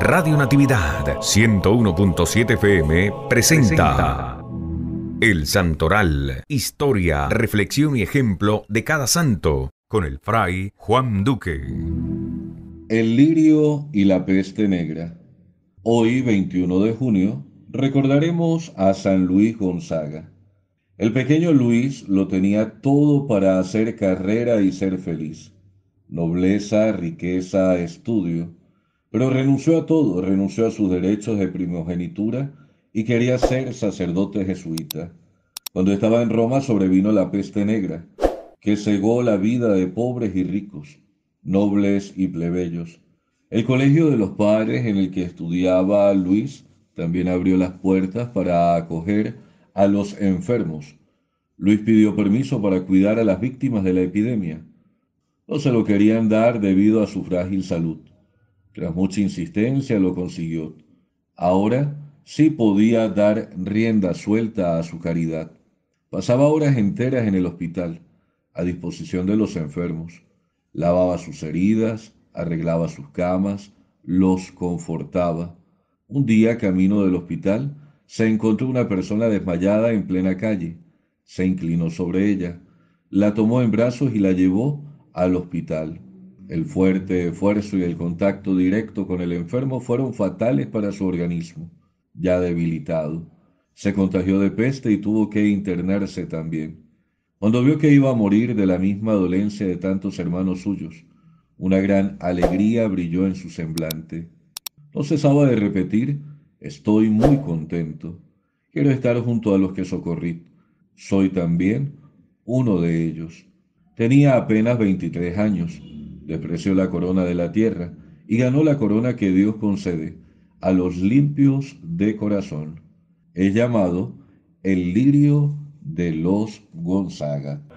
Radio Natividad 101.7 FM presenta El Santoral, historia, reflexión y ejemplo de cada santo, con el fray Juan Duque. El lirio y la peste negra. Hoy, 21 de junio, recordaremos a San Luis Gonzaga. El pequeño Luis lo tenía todo para hacer carrera y ser feliz. Nobleza, riqueza, estudio pero renunció a todo, renunció a sus derechos de primogenitura y quería ser sacerdote jesuita. Cuando estaba en Roma sobrevino la peste negra, que cegó la vida de pobres y ricos, nobles y plebeyos. El colegio de los padres en el que estudiaba Luis también abrió las puertas para acoger a los enfermos. Luis pidió permiso para cuidar a las víctimas de la epidemia. No se lo querían dar debido a su frágil salud. Tras mucha insistencia lo consiguió. Ahora sí podía dar rienda suelta a su caridad. Pasaba horas enteras en el hospital, a disposición de los enfermos. Lavaba sus heridas, arreglaba sus camas, los confortaba. Un día, camino del hospital, se encontró una persona desmayada en plena calle. Se inclinó sobre ella, la tomó en brazos y la llevó al hospital. El fuerte esfuerzo y el contacto directo con el enfermo fueron fatales para su organismo, ya debilitado. Se contagió de peste y tuvo que internarse también. Cuando vio que iba a morir de la misma dolencia de tantos hermanos suyos, una gran alegría brilló en su semblante. No cesaba de repetir, estoy muy contento. Quiero estar junto a los que socorrí. Soy también uno de ellos. Tenía apenas 23 años despreció la corona de la tierra y ganó la corona que Dios concede a los limpios de corazón. Es llamado el lirio de los Gonzaga.